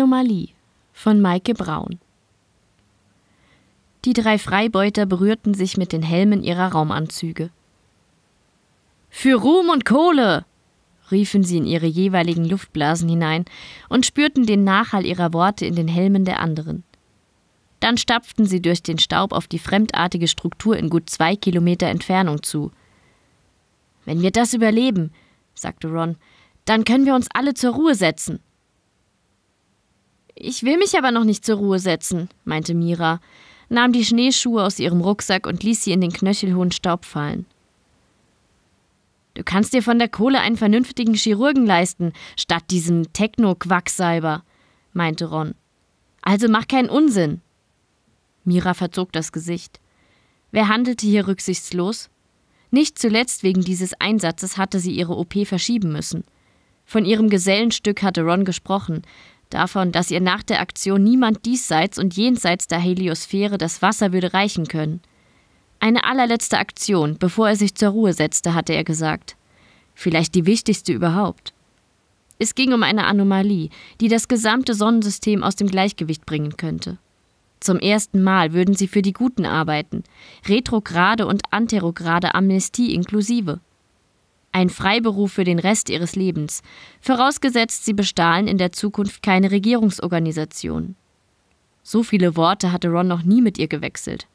Anomalie von Maike Braun. Die drei Freibeuter berührten sich mit den Helmen ihrer Raumanzüge. Für Ruhm und Kohle! riefen sie in ihre jeweiligen Luftblasen hinein und spürten den Nachhall ihrer Worte in den Helmen der anderen. Dann stapften sie durch den Staub auf die fremdartige Struktur in gut zwei Kilometer Entfernung zu. Wenn wir das überleben, sagte Ron, dann können wir uns alle zur Ruhe setzen. Ich will mich aber noch nicht zur Ruhe setzen, meinte Mira, nahm die Schneeschuhe aus ihrem Rucksack und ließ sie in den knöchelhohen Staub fallen. Du kannst dir von der Kohle einen vernünftigen Chirurgen leisten, statt diesem Techno-Quacksalber, meinte Ron. Also mach keinen Unsinn. Mira verzog das Gesicht. Wer handelte hier rücksichtslos? Nicht zuletzt wegen dieses Einsatzes hatte sie ihre OP verschieben müssen. Von ihrem Gesellenstück hatte Ron gesprochen, davon, dass ihr nach der Aktion niemand diesseits und jenseits der Heliosphäre das Wasser würde reichen können. Eine allerletzte Aktion, bevor er sich zur Ruhe setzte, hatte er gesagt. Vielleicht die wichtigste überhaupt. Es ging um eine Anomalie, die das gesamte Sonnensystem aus dem Gleichgewicht bringen könnte. Zum ersten Mal würden sie für die Guten arbeiten, retrograde und anterograde Amnestie inklusive. Ein Freiberuf für den Rest ihres Lebens, vorausgesetzt sie bestahlen in der Zukunft keine Regierungsorganisation. So viele Worte hatte Ron noch nie mit ihr gewechselt.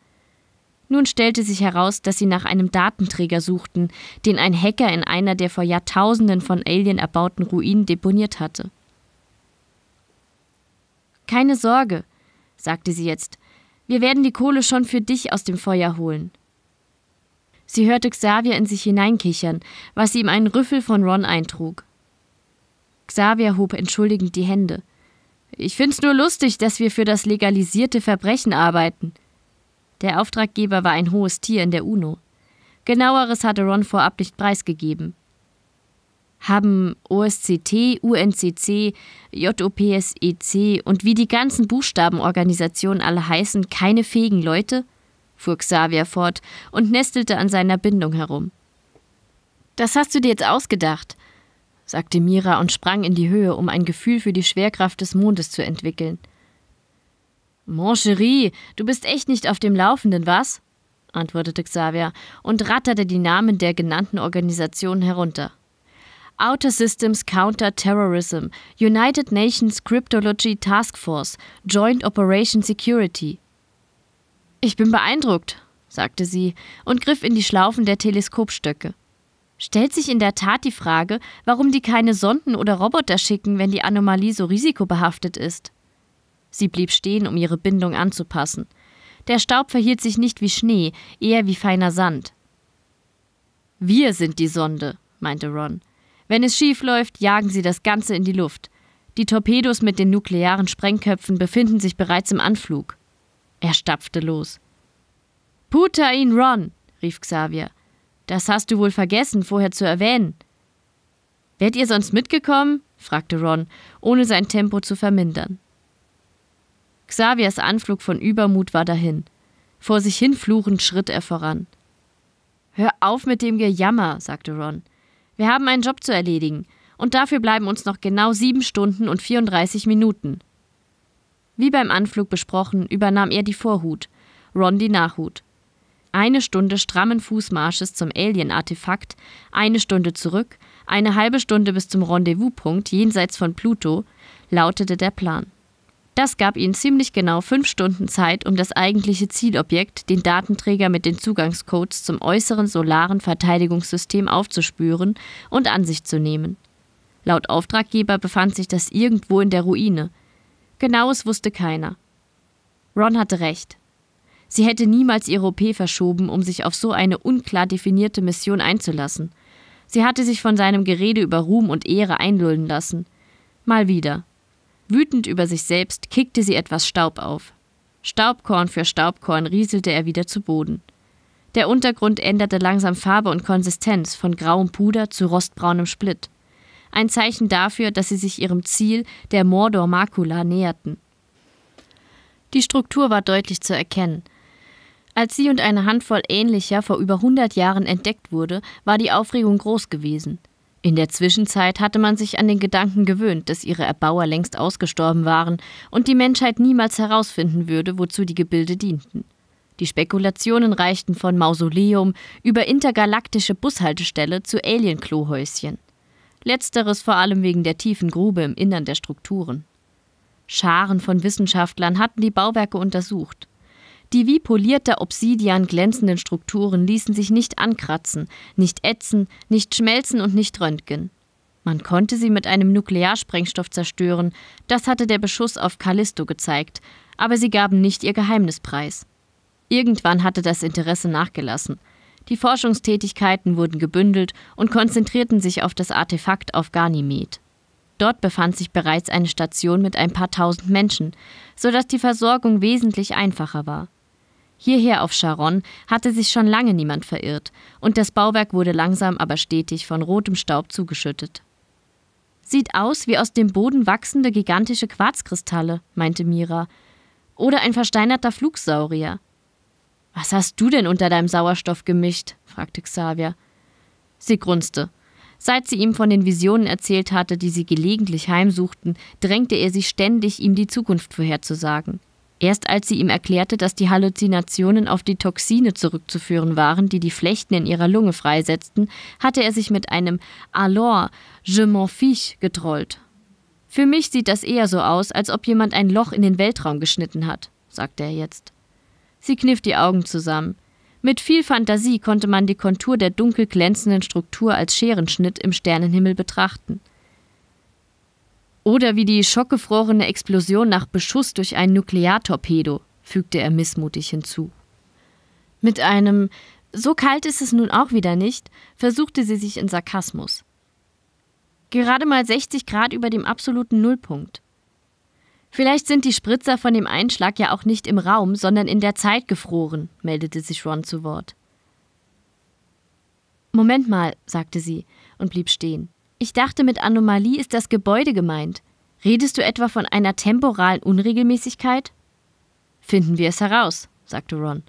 Nun stellte sich heraus, dass sie nach einem Datenträger suchten, den ein Hacker in einer der vor Jahrtausenden von Alien erbauten Ruinen deponiert hatte. Keine Sorge, sagte sie jetzt, wir werden die Kohle schon für dich aus dem Feuer holen. Sie hörte Xavier in sich hineinkichern, was ihm einen Rüffel von Ron eintrug. Xavier hob entschuldigend die Hände. Ich find's nur lustig, dass wir für das legalisierte Verbrechen arbeiten. Der Auftraggeber war ein hohes Tier in der UNO. Genaueres hatte Ron vorab nicht preisgegeben. Haben OSCT, UNCC, JOPSEC und wie die ganzen Buchstabenorganisationen alle heißen, keine fähigen Leute? fuhr Xavier fort und nestelte an seiner Bindung herum. Das hast du dir jetzt ausgedacht, sagte Mira und sprang in die Höhe, um ein Gefühl für die Schwerkraft des Mondes zu entwickeln. Mon chéri, du bist echt nicht auf dem Laufenden, was? antwortete Xavier und ratterte die Namen der genannten Organisationen herunter. Outer Systems Counter Terrorism, United Nations Cryptology Task Force, Joint Operation Security, ich bin beeindruckt, sagte sie und griff in die Schlaufen der Teleskopstöcke. Stellt sich in der Tat die Frage, warum die keine Sonden oder Roboter schicken, wenn die Anomalie so risikobehaftet ist. Sie blieb stehen, um ihre Bindung anzupassen. Der Staub verhielt sich nicht wie Schnee, eher wie feiner Sand. Wir sind die Sonde, meinte Ron. Wenn es schief läuft, jagen sie das Ganze in die Luft. Die Torpedos mit den nuklearen Sprengköpfen befinden sich bereits im Anflug. Er stapfte los. Puta ihn, Ron! rief Xavier. Das hast du wohl vergessen, vorher zu erwähnen. Werd ihr sonst mitgekommen? fragte Ron, ohne sein Tempo zu vermindern. Xaviers Anflug von Übermut war dahin. Vor sich hin fluchend schritt er voran. Hör auf mit dem Gejammer, sagte Ron. Wir haben einen Job zu erledigen, und dafür bleiben uns noch genau sieben Stunden und 34 Minuten. Wie beim Anflug besprochen, übernahm er die Vorhut, Ron die Nachhut. Eine Stunde strammen Fußmarsches zum Alien-Artefakt, eine Stunde zurück, eine halbe Stunde bis zum Rendezvous-Punkt jenseits von Pluto, lautete der Plan. Das gab ihnen ziemlich genau fünf Stunden Zeit, um das eigentliche Zielobjekt, den Datenträger mit den Zugangscodes zum äußeren solaren Verteidigungssystem aufzuspüren und an sich zu nehmen. Laut Auftraggeber befand sich das irgendwo in der Ruine – Genaues wusste keiner. Ron hatte recht. Sie hätte niemals ihre OP verschoben, um sich auf so eine unklar definierte Mission einzulassen. Sie hatte sich von seinem Gerede über Ruhm und Ehre einlullen lassen. Mal wieder. Wütend über sich selbst kickte sie etwas Staub auf. Staubkorn für Staubkorn rieselte er wieder zu Boden. Der Untergrund änderte langsam Farbe und Konsistenz von grauem Puder zu rostbraunem Splitt ein Zeichen dafür, dass sie sich ihrem Ziel der Mordor Makula, näherten. Die Struktur war deutlich zu erkennen. Als sie und eine Handvoll ähnlicher vor über 100 Jahren entdeckt wurde, war die Aufregung groß gewesen. In der Zwischenzeit hatte man sich an den Gedanken gewöhnt, dass ihre Erbauer längst ausgestorben waren und die Menschheit niemals herausfinden würde, wozu die Gebilde dienten. Die Spekulationen reichten von Mausoleum über intergalaktische Bushaltestelle zu Alien-Klohäuschen letzteres vor allem wegen der tiefen Grube im Innern der Strukturen. Scharen von Wissenschaftlern hatten die Bauwerke untersucht. Die wie polierter Obsidian glänzenden Strukturen ließen sich nicht ankratzen, nicht ätzen, nicht schmelzen und nicht röntgen. Man konnte sie mit einem Nuklearsprengstoff zerstören, das hatte der Beschuss auf Callisto gezeigt, aber sie gaben nicht ihr Geheimnis preis. Irgendwann hatte das Interesse nachgelassen – die Forschungstätigkeiten wurden gebündelt und konzentrierten sich auf das Artefakt auf Ganymed. Dort befand sich bereits eine Station mit ein paar tausend Menschen, sodass die Versorgung wesentlich einfacher war. Hierher auf Charon hatte sich schon lange niemand verirrt, und das Bauwerk wurde langsam aber stetig von rotem Staub zugeschüttet. Sieht aus wie aus dem Boden wachsende gigantische Quarzkristalle, meinte Mira. Oder ein versteinerter Flugsaurier. Was hast du denn unter deinem Sauerstoff gemischt? fragte Xavier. Sie grunzte. Seit sie ihm von den Visionen erzählt hatte, die sie gelegentlich heimsuchten, drängte er sie ständig, ihm die Zukunft vorherzusagen. Erst als sie ihm erklärte, dass die Halluzinationen auf die Toxine zurückzuführen waren, die die Flechten in ihrer Lunge freisetzten, hatte er sich mit einem Alors, je m'en fiche getrollt. Für mich sieht das eher so aus, als ob jemand ein Loch in den Weltraum geschnitten hat, sagte er jetzt. Sie kniff die Augen zusammen. Mit viel Fantasie konnte man die Kontur der dunkel glänzenden Struktur als Scherenschnitt im Sternenhimmel betrachten. Oder wie die schockgefrorene Explosion nach Beschuss durch ein Nukleartorpedo, fügte er missmutig hinzu. Mit einem So kalt ist es nun auch wieder nicht, versuchte sie sich in Sarkasmus. Gerade mal 60 Grad über dem absoluten Nullpunkt. Vielleicht sind die Spritzer von dem Einschlag ja auch nicht im Raum, sondern in der Zeit gefroren, meldete sich Ron zu Wort. Moment mal, sagte sie und blieb stehen. Ich dachte, mit Anomalie ist das Gebäude gemeint. Redest du etwa von einer temporalen Unregelmäßigkeit? Finden wir es heraus, sagte Ron.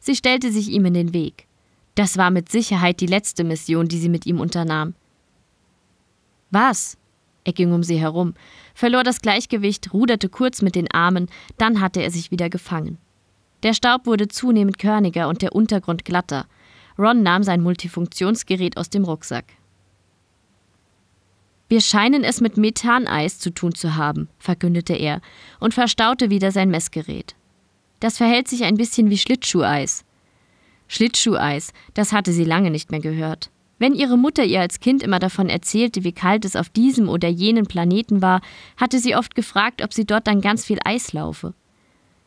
Sie stellte sich ihm in den Weg. Das war mit Sicherheit die letzte Mission, die sie mit ihm unternahm. Was? Er ging um sie herum, verlor das Gleichgewicht, ruderte kurz mit den Armen, dann hatte er sich wieder gefangen. Der Staub wurde zunehmend körniger und der Untergrund glatter. Ron nahm sein Multifunktionsgerät aus dem Rucksack. Wir scheinen es mit Methaneis zu tun zu haben, verkündete er und verstaute wieder sein Messgerät. Das verhält sich ein bisschen wie Schlittschuheis. Schlittschuheis, das hatte sie lange nicht mehr gehört. Wenn ihre Mutter ihr als Kind immer davon erzählte, wie kalt es auf diesem oder jenem Planeten war, hatte sie oft gefragt, ob sie dort dann ganz viel Eis laufe.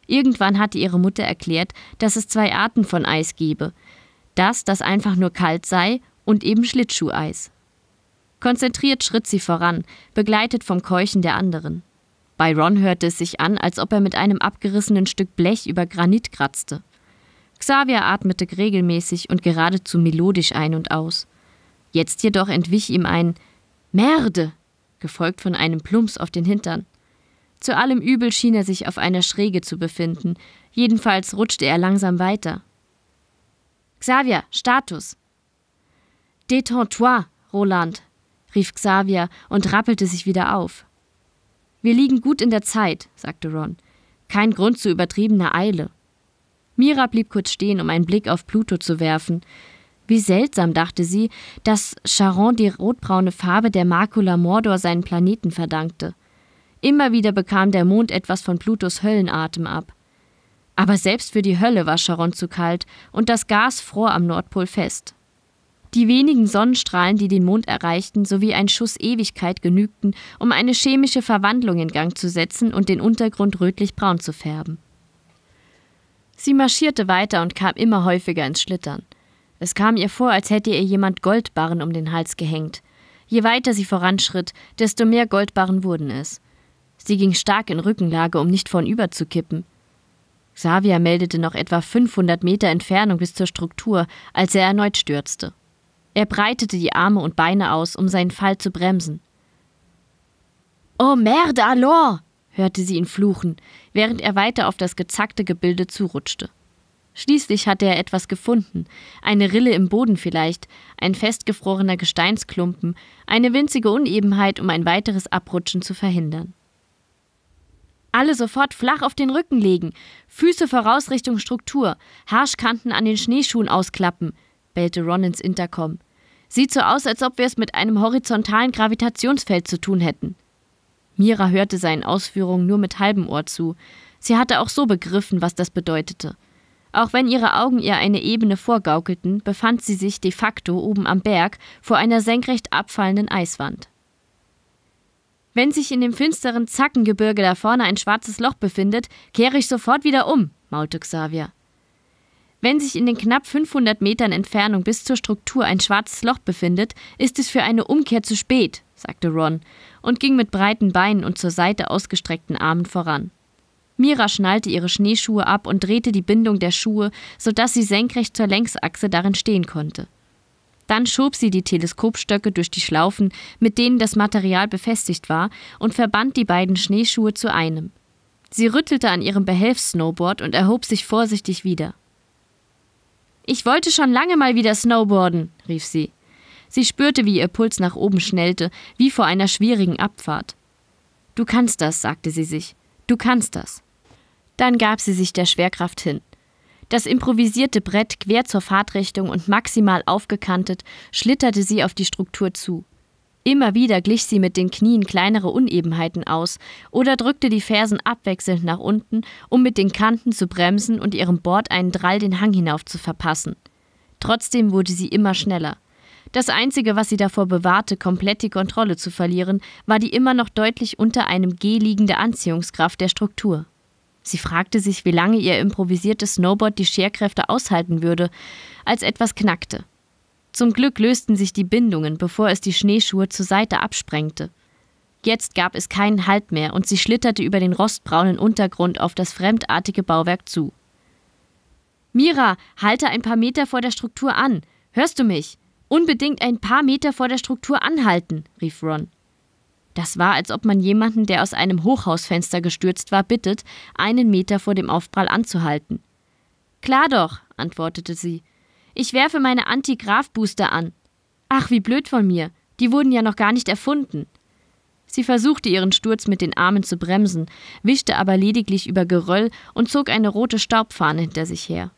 Irgendwann hatte ihre Mutter erklärt, dass es zwei Arten von Eis gebe. Das, das einfach nur kalt sei, und eben Schlittschuheis. Konzentriert schritt sie voran, begleitet vom Keuchen der anderen. Bei Ron hörte es sich an, als ob er mit einem abgerissenen Stück Blech über Granit kratzte. Xavier atmete regelmäßig und geradezu melodisch ein und aus. Jetzt jedoch entwich ihm ein Merde, gefolgt von einem Plumps auf den Hintern. Zu allem Übel schien er sich auf einer Schräge zu befinden, jedenfalls rutschte er langsam weiter. Xavier, Status! Détends-toi, Roland, rief Xavier und rappelte sich wieder auf. Wir liegen gut in der Zeit, sagte Ron. Kein Grund zu übertriebener Eile. Mira blieb kurz stehen, um einen Blick auf Pluto zu werfen, wie seltsam, dachte sie, dass Charon die rotbraune Farbe der Makula Mordor seinen Planeten verdankte. Immer wieder bekam der Mond etwas von Plutos Höllenatem ab. Aber selbst für die Hölle war Charon zu kalt und das Gas fror am Nordpol fest. Die wenigen Sonnenstrahlen, die den Mond erreichten, sowie ein Schuss Ewigkeit genügten, um eine chemische Verwandlung in Gang zu setzen und den Untergrund rötlich-braun zu färben. Sie marschierte weiter und kam immer häufiger ins Schlittern. Es kam ihr vor, als hätte ihr jemand Goldbarren um den Hals gehängt. Je weiter sie voranschritt, desto mehr Goldbarren wurden es. Sie ging stark in Rückenlage, um nicht vornüber zu kippen. Xavier meldete noch etwa 500 Meter Entfernung bis zur Struktur, als er erneut stürzte. Er breitete die Arme und Beine aus, um seinen Fall zu bremsen. Oh merde alors! hörte sie ihn fluchen, während er weiter auf das gezackte Gebilde zurutschte. Schließlich hatte er etwas gefunden, eine Rille im Boden vielleicht, ein festgefrorener Gesteinsklumpen, eine winzige Unebenheit, um ein weiteres Abrutschen zu verhindern. Alle sofort flach auf den Rücken legen, Füße voraus Richtung Struktur, Harschkanten an den Schneeschuhen ausklappen, bellte Ron ins Intercom. Sieht so aus, als ob wir es mit einem horizontalen Gravitationsfeld zu tun hätten. Mira hörte seinen Ausführungen nur mit halbem Ohr zu. Sie hatte auch so begriffen, was das bedeutete. Auch wenn ihre Augen ihr eine Ebene vorgaukelten, befand sie sich de facto oben am Berg vor einer senkrecht abfallenden Eiswand. Wenn sich in dem finsteren Zackengebirge da vorne ein schwarzes Loch befindet, kehre ich sofort wieder um, maulte Xavier. Wenn sich in den knapp 500 Metern Entfernung bis zur Struktur ein schwarzes Loch befindet, ist es für eine Umkehr zu spät, sagte Ron und ging mit breiten Beinen und zur Seite ausgestreckten Armen voran. Mira schnallte ihre Schneeschuhe ab und drehte die Bindung der Schuhe, sodass sie senkrecht zur Längsachse darin stehen konnte. Dann schob sie die Teleskopstöcke durch die Schlaufen, mit denen das Material befestigt war, und verband die beiden Schneeschuhe zu einem. Sie rüttelte an ihrem Behelfssnowboard und erhob sich vorsichtig wieder. Ich wollte schon lange mal wieder snowboarden, rief sie. Sie spürte, wie ihr Puls nach oben schnellte, wie vor einer schwierigen Abfahrt. Du kannst das, sagte sie sich. Du kannst das. Dann gab sie sich der Schwerkraft hin. Das improvisierte Brett quer zur Fahrtrichtung und maximal aufgekantet schlitterte sie auf die Struktur zu. Immer wieder glich sie mit den Knien kleinere Unebenheiten aus oder drückte die Fersen abwechselnd nach unten, um mit den Kanten zu bremsen und ihrem Board einen Drall den Hang hinauf zu verpassen. Trotzdem wurde sie immer schneller. Das Einzige, was sie davor bewahrte, komplett die Kontrolle zu verlieren, war die immer noch deutlich unter einem G liegende Anziehungskraft der Struktur. Sie fragte sich, wie lange ihr improvisiertes Snowboard die Scherkräfte aushalten würde, als etwas knackte. Zum Glück lösten sich die Bindungen, bevor es die Schneeschuhe zur Seite absprengte. Jetzt gab es keinen Halt mehr und sie schlitterte über den rostbraunen Untergrund auf das fremdartige Bauwerk zu. Mira, halte ein paar Meter vor der Struktur an. Hörst du mich? Unbedingt ein paar Meter vor der Struktur anhalten, rief Ron. Das war, als ob man jemanden, der aus einem Hochhausfenster gestürzt war, bittet, einen Meter vor dem Aufprall anzuhalten. Klar doch, antwortete sie. Ich werfe meine anti booster an. Ach, wie blöd von mir. Die wurden ja noch gar nicht erfunden. Sie versuchte ihren Sturz mit den Armen zu bremsen, wischte aber lediglich über Geröll und zog eine rote Staubfahne hinter sich her.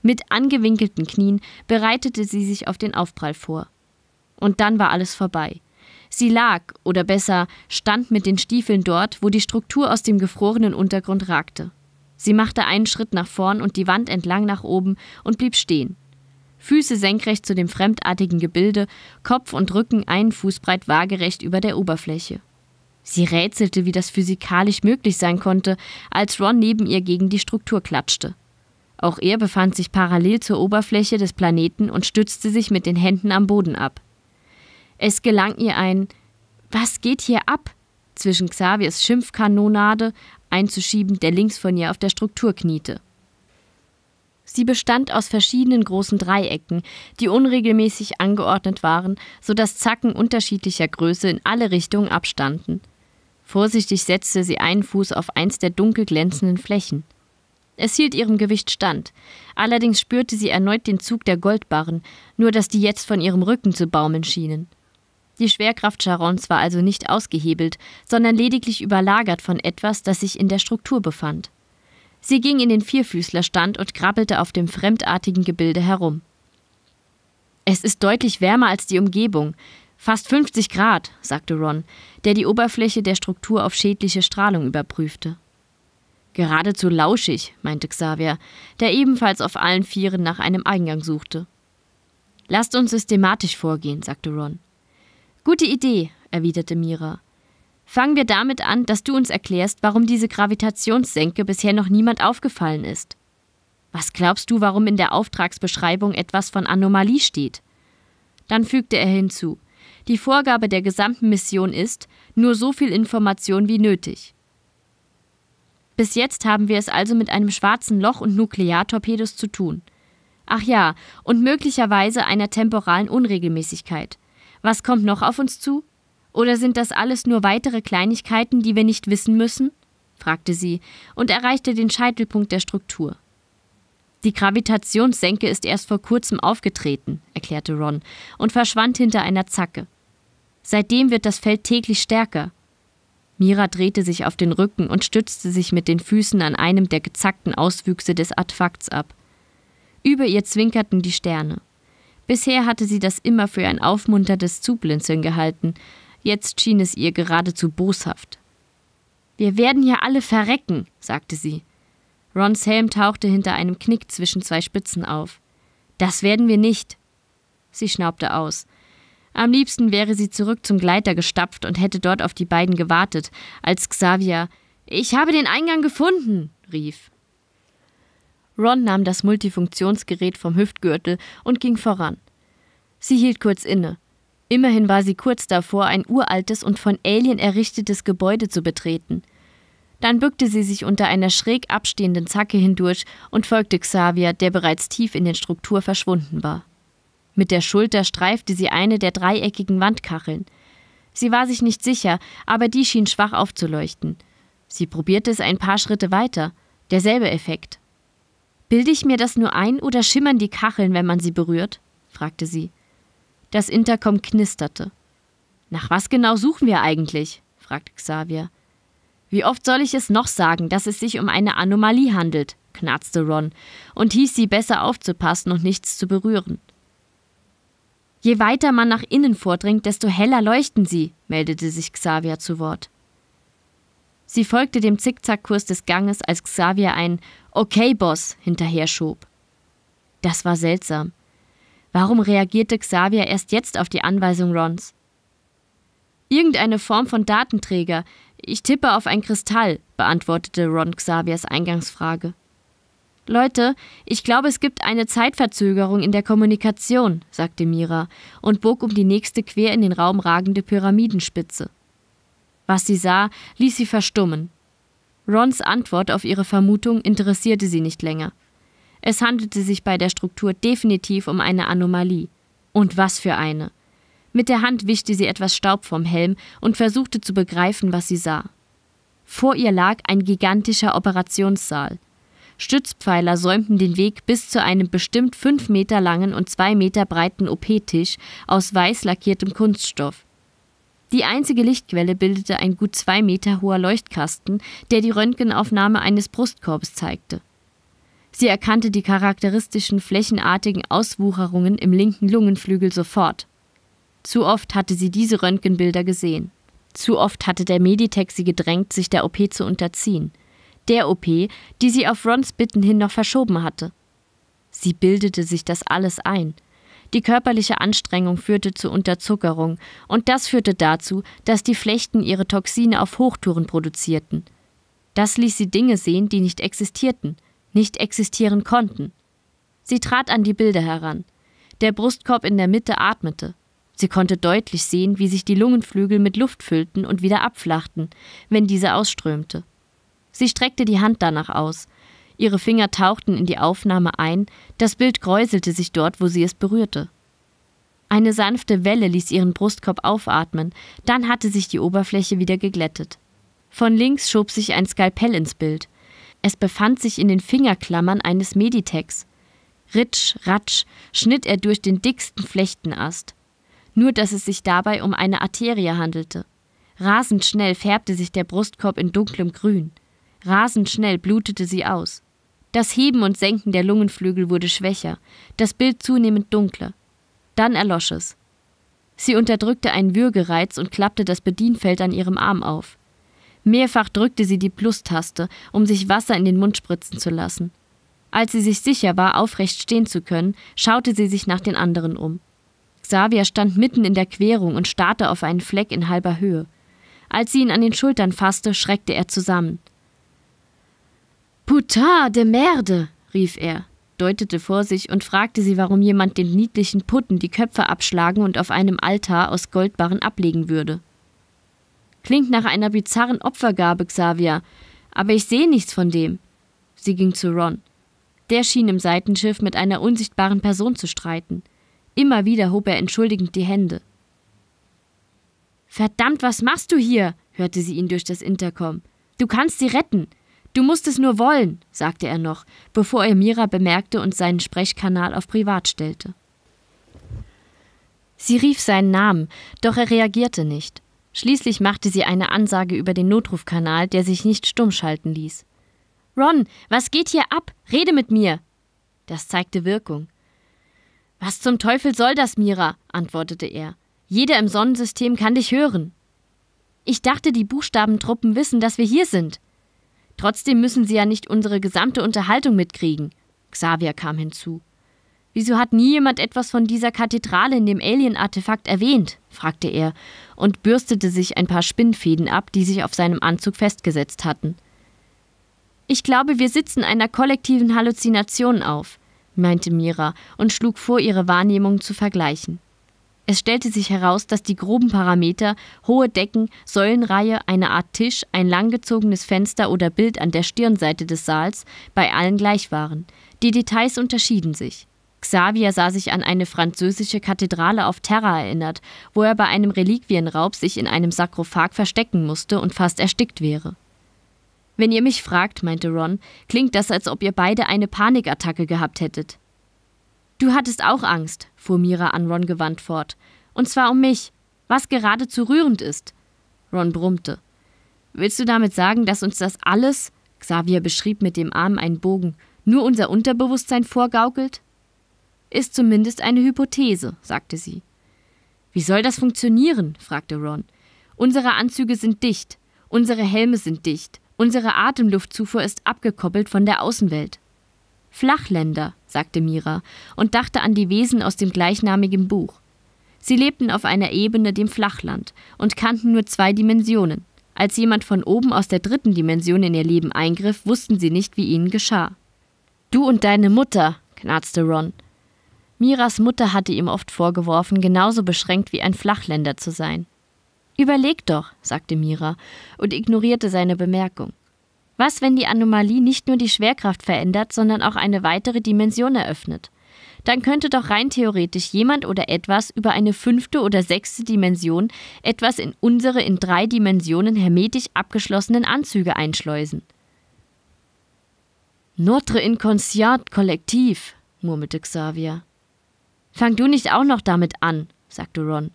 Mit angewinkelten Knien bereitete sie sich auf den Aufprall vor. Und dann war alles vorbei. Sie lag, oder besser, stand mit den Stiefeln dort, wo die Struktur aus dem gefrorenen Untergrund ragte. Sie machte einen Schritt nach vorn und die Wand entlang nach oben und blieb stehen. Füße senkrecht zu dem fremdartigen Gebilde, Kopf und Rücken einen Fußbreit waagerecht über der Oberfläche. Sie rätselte, wie das physikalisch möglich sein konnte, als Ron neben ihr gegen die Struktur klatschte. Auch er befand sich parallel zur Oberfläche des Planeten und stützte sich mit den Händen am Boden ab. Es gelang ihr ein Was geht hier ab? zwischen Xaviers Schimpfkanonade einzuschieben, der links von ihr auf der Struktur kniete. Sie bestand aus verschiedenen großen Dreiecken, die unregelmäßig angeordnet waren, so dass Zacken unterschiedlicher Größe in alle Richtungen abstanden. Vorsichtig setzte sie einen Fuß auf eins der dunkel glänzenden Flächen. Es hielt ihrem Gewicht stand. Allerdings spürte sie erneut den Zug der Goldbarren, nur dass die jetzt von ihrem Rücken zu baumeln schienen. Die Schwerkraft Charons war also nicht ausgehebelt, sondern lediglich überlagert von etwas, das sich in der Struktur befand. Sie ging in den Vierfüßlerstand und krabbelte auf dem fremdartigen Gebilde herum. Es ist deutlich wärmer als die Umgebung. Fast 50 Grad, sagte Ron, der die Oberfläche der Struktur auf schädliche Strahlung überprüfte. Geradezu lauschig, meinte Xavier, der ebenfalls auf allen Vieren nach einem Eingang suchte. Lasst uns systematisch vorgehen, sagte Ron. Gute Idee, erwiderte Mira. Fangen wir damit an, dass du uns erklärst, warum diese Gravitationssenke bisher noch niemand aufgefallen ist. Was glaubst du, warum in der Auftragsbeschreibung etwas von Anomalie steht? Dann fügte er hinzu, die Vorgabe der gesamten Mission ist, nur so viel Information wie nötig. Bis jetzt haben wir es also mit einem schwarzen Loch und Nukleartorpedos zu tun. Ach ja, und möglicherweise einer temporalen Unregelmäßigkeit. Was kommt noch auf uns zu? Oder sind das alles nur weitere Kleinigkeiten, die wir nicht wissen müssen? fragte sie und erreichte den Scheitelpunkt der Struktur. Die Gravitationssenke ist erst vor kurzem aufgetreten, erklärte Ron und verschwand hinter einer Zacke. Seitdem wird das Feld täglich stärker. Mira drehte sich auf den Rücken und stützte sich mit den Füßen an einem der gezackten Auswüchse des Artfakts ab. Über ihr zwinkerten die Sterne. Bisher hatte sie das immer für ein aufmunterndes Zublinzeln gehalten, jetzt schien es ihr geradezu boshaft. Wir werden hier alle verrecken, sagte sie. Rons Helm tauchte hinter einem Knick zwischen zwei Spitzen auf. Das werden wir nicht. Sie schnaubte aus. Am liebsten wäre sie zurück zum Gleiter gestapft und hätte dort auf die beiden gewartet, als Xavier Ich habe den Eingang gefunden, rief. Ron nahm das Multifunktionsgerät vom Hüftgürtel und ging voran. Sie hielt kurz inne. Immerhin war sie kurz davor, ein uraltes und von Alien errichtetes Gebäude zu betreten. Dann bückte sie sich unter einer schräg abstehenden Zacke hindurch und folgte Xavier, der bereits tief in den Struktur verschwunden war. Mit der Schulter streifte sie eine der dreieckigen Wandkacheln. Sie war sich nicht sicher, aber die schien schwach aufzuleuchten. Sie probierte es ein paar Schritte weiter. Derselbe Effekt. Bilde ich mir das nur ein oder schimmern die Kacheln, wenn man sie berührt? fragte sie. Das Intercom knisterte. Nach was genau suchen wir eigentlich? fragte Xavier. Wie oft soll ich es noch sagen, dass es sich um eine Anomalie handelt? knarzte Ron und hieß sie besser aufzupassen und nichts zu berühren. Je weiter man nach innen vordringt, desto heller leuchten sie, meldete sich Xavier zu Wort. Sie folgte dem Zickzackkurs des Ganges, als Xavier ein Okay, Boss hinterher schob. Das war seltsam. Warum reagierte Xavier erst jetzt auf die Anweisung Rons? Irgendeine Form von Datenträger. Ich tippe auf ein Kristall, beantwortete Ron Xaviers Eingangsfrage. Leute, ich glaube, es gibt eine Zeitverzögerung in der Kommunikation, sagte Mira und bog um die nächste quer in den Raum ragende Pyramidenspitze. Was sie sah, ließ sie verstummen. Rons Antwort auf ihre Vermutung interessierte sie nicht länger. Es handelte sich bei der Struktur definitiv um eine Anomalie. Und was für eine. Mit der Hand wischte sie etwas Staub vom Helm und versuchte zu begreifen, was sie sah. Vor ihr lag ein gigantischer Operationssaal. Stützpfeiler säumten den Weg bis zu einem bestimmt fünf Meter langen und zwei Meter breiten OP-Tisch aus weiß lackiertem Kunststoff. Die einzige Lichtquelle bildete ein gut zwei Meter hoher Leuchtkasten, der die Röntgenaufnahme eines Brustkorbs zeigte. Sie erkannte die charakteristischen flächenartigen Auswucherungen im linken Lungenflügel sofort. Zu oft hatte sie diese Röntgenbilder gesehen. Zu oft hatte der Meditech sie gedrängt, sich der OP zu unterziehen. Der OP, die sie auf Rons Bitten hin noch verschoben hatte. Sie bildete sich das alles ein – die körperliche Anstrengung führte zu Unterzuckerung und das führte dazu, dass die Flechten ihre Toxine auf Hochtouren produzierten. Das ließ sie Dinge sehen, die nicht existierten, nicht existieren konnten. Sie trat an die Bilder heran. Der Brustkorb in der Mitte atmete. Sie konnte deutlich sehen, wie sich die Lungenflügel mit Luft füllten und wieder abflachten, wenn diese ausströmte. Sie streckte die Hand danach aus, Ihre Finger tauchten in die Aufnahme ein, das Bild kräuselte sich dort, wo sie es berührte. Eine sanfte Welle ließ ihren Brustkorb aufatmen, dann hatte sich die Oberfläche wieder geglättet. Von links schob sich ein Skalpell ins Bild. Es befand sich in den Fingerklammern eines Meditex. Ritsch, ratsch, schnitt er durch den dicksten Flechtenast. Nur, dass es sich dabei um eine Arterie handelte. Rasend schnell färbte sich der Brustkorb in dunklem Grün. Rasend schnell blutete sie aus. Das Heben und Senken der Lungenflügel wurde schwächer, das Bild zunehmend dunkler. Dann erlosch es. Sie unterdrückte einen Würgereiz und klappte das Bedienfeld an ihrem Arm auf. Mehrfach drückte sie die Plus-Taste, um sich Wasser in den Mund spritzen zu lassen. Als sie sich sicher war, aufrecht stehen zu können, schaute sie sich nach den anderen um. Xavier stand mitten in der Querung und starrte auf einen Fleck in halber Höhe. Als sie ihn an den Schultern fasste, schreckte er zusammen. Putain de Merde, rief er, deutete vor sich und fragte sie, warum jemand den niedlichen Putten die Köpfe abschlagen und auf einem Altar aus Goldbarren ablegen würde. Klingt nach einer bizarren Opfergabe, Xavier, aber ich sehe nichts von dem. Sie ging zu Ron. Der schien im Seitenschiff mit einer unsichtbaren Person zu streiten. Immer wieder hob er entschuldigend die Hände. Verdammt, was machst du hier? hörte sie ihn durch das Intercom. Du kannst sie retten. Du musst es nur wollen, sagte er noch, bevor er Mira bemerkte und seinen Sprechkanal auf Privat stellte. Sie rief seinen Namen, doch er reagierte nicht. Schließlich machte sie eine Ansage über den Notrufkanal, der sich nicht stumm schalten ließ. Ron, was geht hier ab? Rede mit mir! Das zeigte Wirkung. Was zum Teufel soll das, Mira? antwortete er. Jeder im Sonnensystem kann dich hören. Ich dachte, die Buchstabentruppen wissen, dass wir hier sind. Trotzdem müssen sie ja nicht unsere gesamte Unterhaltung mitkriegen. Xavier kam hinzu. Wieso hat nie jemand etwas von dieser Kathedrale in dem Alien-Artefakt erwähnt? fragte er und bürstete sich ein paar Spinnfäden ab, die sich auf seinem Anzug festgesetzt hatten. Ich glaube, wir sitzen einer kollektiven Halluzination auf, meinte Mira und schlug vor, ihre Wahrnehmungen zu vergleichen. Es stellte sich heraus, dass die groben Parameter hohe Decken, Säulenreihe, eine Art Tisch, ein langgezogenes Fenster oder Bild an der Stirnseite des Saals bei allen gleich waren. Die Details unterschieden sich. Xavier sah sich an eine französische Kathedrale auf Terra erinnert, wo er bei einem Reliquienraub sich in einem Sarkophag verstecken musste und fast erstickt wäre. Wenn ihr mich fragt, meinte Ron, klingt das, als ob ihr beide eine Panikattacke gehabt hättet. Du hattest auch Angst, fuhr Mira an Ron gewandt fort. Und zwar um mich, was geradezu rührend ist. Ron brummte. Willst du damit sagen, dass uns das alles, Xavier beschrieb mit dem Arm einen Bogen, nur unser Unterbewusstsein vorgaukelt? Ist zumindest eine Hypothese, sagte sie. Wie soll das funktionieren? fragte Ron. Unsere Anzüge sind dicht, unsere Helme sind dicht, unsere Atemluftzufuhr ist abgekoppelt von der Außenwelt. Flachländer, sagte Mira und dachte an die Wesen aus dem gleichnamigen Buch. Sie lebten auf einer Ebene, dem Flachland, und kannten nur zwei Dimensionen. Als jemand von oben aus der dritten Dimension in ihr Leben eingriff, wussten sie nicht, wie ihnen geschah. Du und deine Mutter, knarzte Ron. Miras Mutter hatte ihm oft vorgeworfen, genauso beschränkt wie ein Flachländer zu sein. Überleg doch, sagte Mira und ignorierte seine Bemerkung. Was, wenn die Anomalie nicht nur die Schwerkraft verändert, sondern auch eine weitere Dimension eröffnet? Dann könnte doch rein theoretisch jemand oder etwas über eine fünfte oder sechste Dimension etwas in unsere in drei Dimensionen hermetisch abgeschlossenen Anzüge einschleusen. Notre inconscient kollektiv, murmelte Xavier. Fang du nicht auch noch damit an, sagte Ron.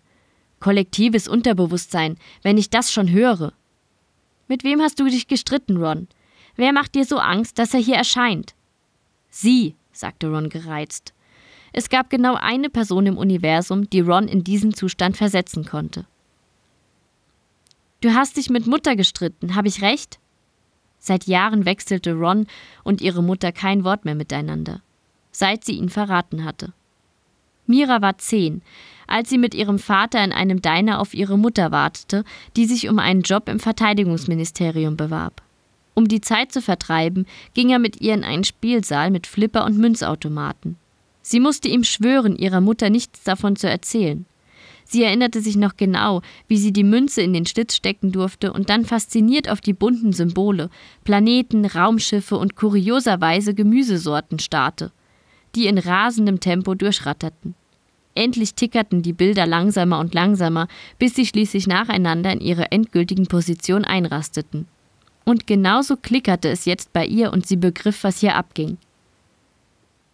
Kollektives Unterbewusstsein, wenn ich das schon höre. Mit wem hast du dich gestritten, Ron? Wer macht dir so Angst, dass er hier erscheint? Sie, sagte Ron gereizt. Es gab genau eine Person im Universum, die Ron in diesen Zustand versetzen konnte. Du hast dich mit Mutter gestritten, habe ich recht? Seit Jahren wechselte Ron und ihre Mutter kein Wort mehr miteinander, seit sie ihn verraten hatte. Mira war zehn, als sie mit ihrem Vater in einem Diner auf ihre Mutter wartete, die sich um einen Job im Verteidigungsministerium bewarb. Um die Zeit zu vertreiben, ging er mit ihr in einen Spielsaal mit Flipper und Münzautomaten. Sie musste ihm schwören, ihrer Mutter nichts davon zu erzählen. Sie erinnerte sich noch genau, wie sie die Münze in den Schlitz stecken durfte und dann fasziniert auf die bunten Symbole, Planeten, Raumschiffe und kurioserweise Gemüsesorten starrte, die in rasendem Tempo durchratterten. Endlich tickerten die Bilder langsamer und langsamer, bis sie schließlich nacheinander in ihre endgültigen Position einrasteten. Und genauso klickerte es jetzt bei ihr und sie begriff, was hier abging.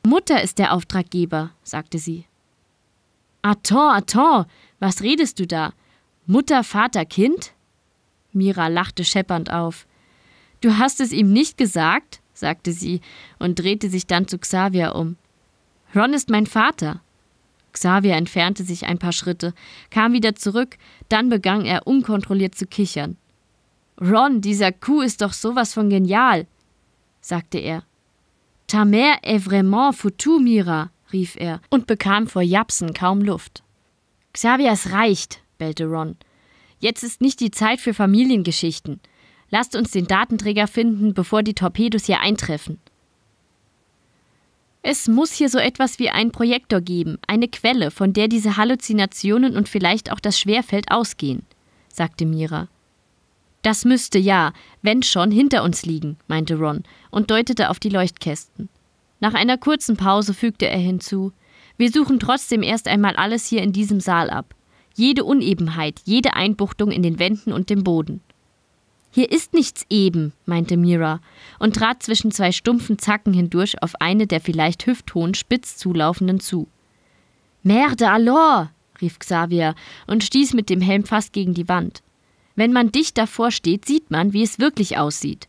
Mutter ist der Auftraggeber, sagte sie. Attends, attends, was redest du da? Mutter, Vater, Kind? Mira lachte scheppernd auf. Du hast es ihm nicht gesagt? sagte sie und drehte sich dann zu Xavier um. Ron ist mein Vater. Xavier entfernte sich ein paar Schritte, kam wieder zurück, dann begann er unkontrolliert zu kichern. Ron, dieser Kuh ist doch sowas von genial, sagte er. Ta mère est vraiment foutue, Mira, rief er und bekam vor Japsen kaum Luft. Xavier, es reicht, bellte Ron. Jetzt ist nicht die Zeit für Familiengeschichten. Lasst uns den Datenträger finden, bevor die Torpedos hier eintreffen. Es muss hier so etwas wie einen Projektor geben, eine Quelle, von der diese Halluzinationen und vielleicht auch das Schwerfeld ausgehen, sagte Mira. Das müsste ja, wenn schon, hinter uns liegen, meinte Ron und deutete auf die Leuchtkästen. Nach einer kurzen Pause fügte er hinzu Wir suchen trotzdem erst einmal alles hier in diesem Saal ab. Jede Unebenheit, jede Einbuchtung in den Wänden und dem Boden. Hier ist nichts eben, meinte Mira und trat zwischen zwei stumpfen Zacken hindurch auf eine der vielleicht hüfthohen, spitz zulaufenden zu. Merde alors! rief Xavier und stieß mit dem Helm fast gegen die Wand. Wenn man dicht davor steht, sieht man, wie es wirklich aussieht.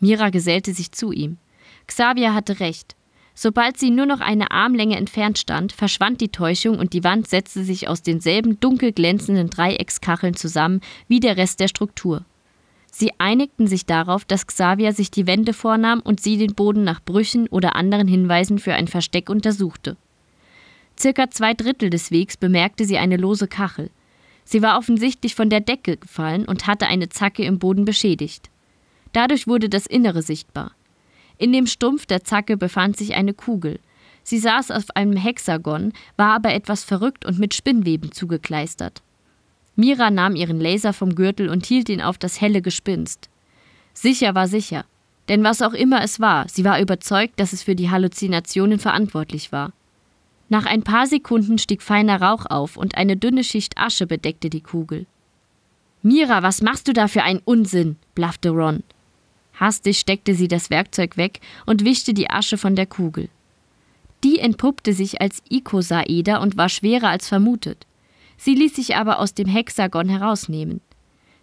Mira gesellte sich zu ihm. Xavier hatte recht. Sobald sie nur noch eine Armlänge entfernt stand, verschwand die Täuschung und die Wand setzte sich aus denselben dunkel glänzenden Dreieckskacheln zusammen wie der Rest der Struktur. Sie einigten sich darauf, dass Xavier sich die Wände vornahm und sie den Boden nach Brüchen oder anderen Hinweisen für ein Versteck untersuchte. Circa zwei Drittel des Wegs bemerkte sie eine lose Kachel. Sie war offensichtlich von der Decke gefallen und hatte eine Zacke im Boden beschädigt. Dadurch wurde das Innere sichtbar. In dem Stumpf der Zacke befand sich eine Kugel. Sie saß auf einem Hexagon, war aber etwas verrückt und mit Spinnweben zugekleistert. Mira nahm ihren Laser vom Gürtel und hielt ihn auf das helle Gespinst. Sicher war sicher. Denn was auch immer es war, sie war überzeugt, dass es für die Halluzinationen verantwortlich war. Nach ein paar Sekunden stieg feiner Rauch auf und eine dünne Schicht Asche bedeckte die Kugel. Mira, was machst du da für einen Unsinn? blaffte Ron. Hastig steckte sie das Werkzeug weg und wischte die Asche von der Kugel. Die entpuppte sich als Icosaeder und war schwerer als vermutet. Sie ließ sich aber aus dem Hexagon herausnehmen.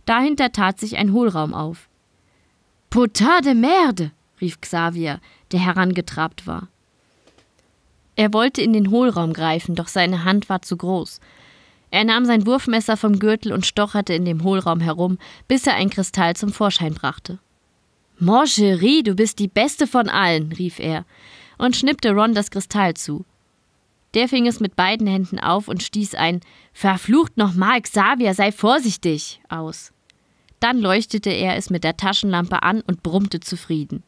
Dahinter tat sich ein Hohlraum auf. Putain de merde! rief Xavier, der herangetrabt war. Er wollte in den Hohlraum greifen, doch seine Hand war zu groß. Er nahm sein Wurfmesser vom Gürtel und stocherte in dem Hohlraum herum, bis er ein Kristall zum Vorschein brachte. Mon chéri, du bist die Beste von allen, rief er und schnippte Ron das Kristall zu. Der fing es mit beiden Händen auf und stieß ein Verflucht nochmal, Xavier, sei vorsichtig aus. Dann leuchtete er es mit der Taschenlampe an und brummte zufrieden.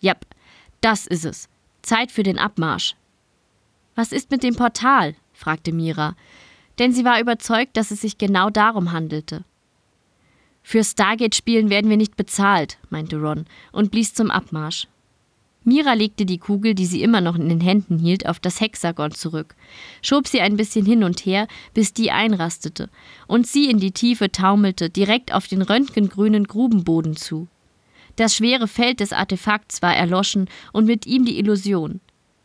Jap, das ist es. Zeit für den Abmarsch. Was ist mit dem Portal? fragte Mira, denn sie war überzeugt, dass es sich genau darum handelte. Für Stargate-Spielen werden wir nicht bezahlt, meinte Ron und blies zum Abmarsch. Mira legte die Kugel, die sie immer noch in den Händen hielt, auf das Hexagon zurück, schob sie ein bisschen hin und her, bis die einrastete, und sie in die Tiefe taumelte, direkt auf den röntgengrünen Grubenboden zu. Das schwere Feld des Artefakts war erloschen und mit ihm die Illusion.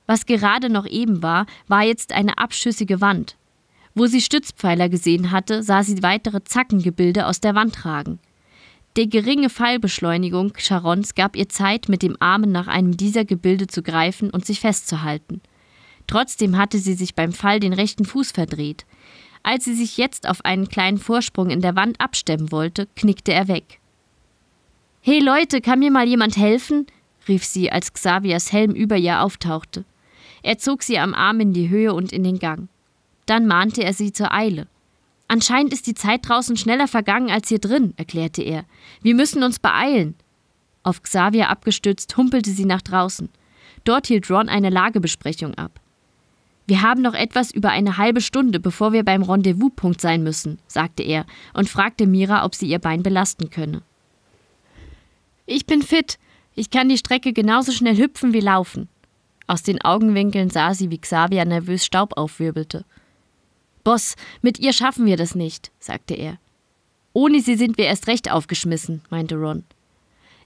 Was gerade noch eben war, war jetzt eine abschüssige Wand. Wo sie Stützpfeiler gesehen hatte, sah sie weitere Zackengebilde aus der Wand ragen. Die geringe Fallbeschleunigung Charons gab ihr Zeit, mit dem Armen nach einem dieser Gebilde zu greifen und sich festzuhalten. Trotzdem hatte sie sich beim Fall den rechten Fuß verdreht. Als sie sich jetzt auf einen kleinen Vorsprung in der Wand abstemmen wollte, knickte er weg. Hey Leute, kann mir mal jemand helfen? rief sie, als Xaviers Helm über ihr auftauchte. Er zog sie am Arm in die Höhe und in den Gang. Dann mahnte er sie zur Eile. Anscheinend ist die Zeit draußen schneller vergangen als hier drin, erklärte er. Wir müssen uns beeilen. Auf Xavier abgestützt humpelte sie nach draußen. Dort hielt Ron eine Lagebesprechung ab. Wir haben noch etwas über eine halbe Stunde, bevor wir beim Rendezvouspunkt sein müssen, sagte er und fragte Mira, ob sie ihr Bein belasten könne. Ich bin fit. Ich kann die Strecke genauso schnell hüpfen wie laufen. Aus den Augenwinkeln sah sie, wie Xavier nervös Staub aufwirbelte. Boss, mit ihr schaffen wir das nicht, sagte er. Ohne sie sind wir erst recht aufgeschmissen, meinte Ron.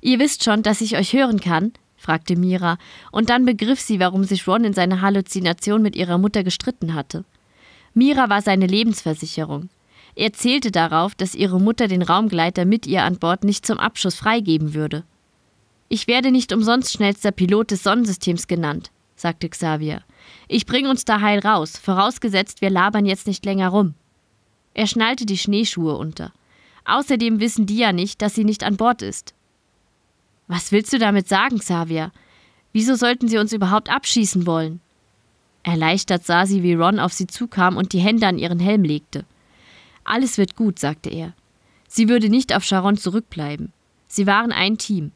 Ihr wisst schon, dass ich euch hören kann? fragte Mira, und dann begriff sie, warum sich Ron in seiner Halluzination mit ihrer Mutter gestritten hatte. Mira war seine Lebensversicherung. Er zählte darauf, dass ihre Mutter den Raumgleiter mit ihr an Bord nicht zum Abschuss freigeben würde. Ich werde nicht umsonst schnellster Pilot des Sonnensystems genannt, sagte Xavier. Ich bringe uns da heil raus, vorausgesetzt, wir labern jetzt nicht länger rum. Er schnallte die Schneeschuhe unter. Außerdem wissen die ja nicht, dass sie nicht an Bord ist. Was willst du damit sagen, Xavier? Wieso sollten sie uns überhaupt abschießen wollen? Erleichtert sah sie, wie Ron auf sie zukam und die Hände an ihren Helm legte. Alles wird gut, sagte er. Sie würde nicht auf Sharon zurückbleiben. Sie waren ein Team.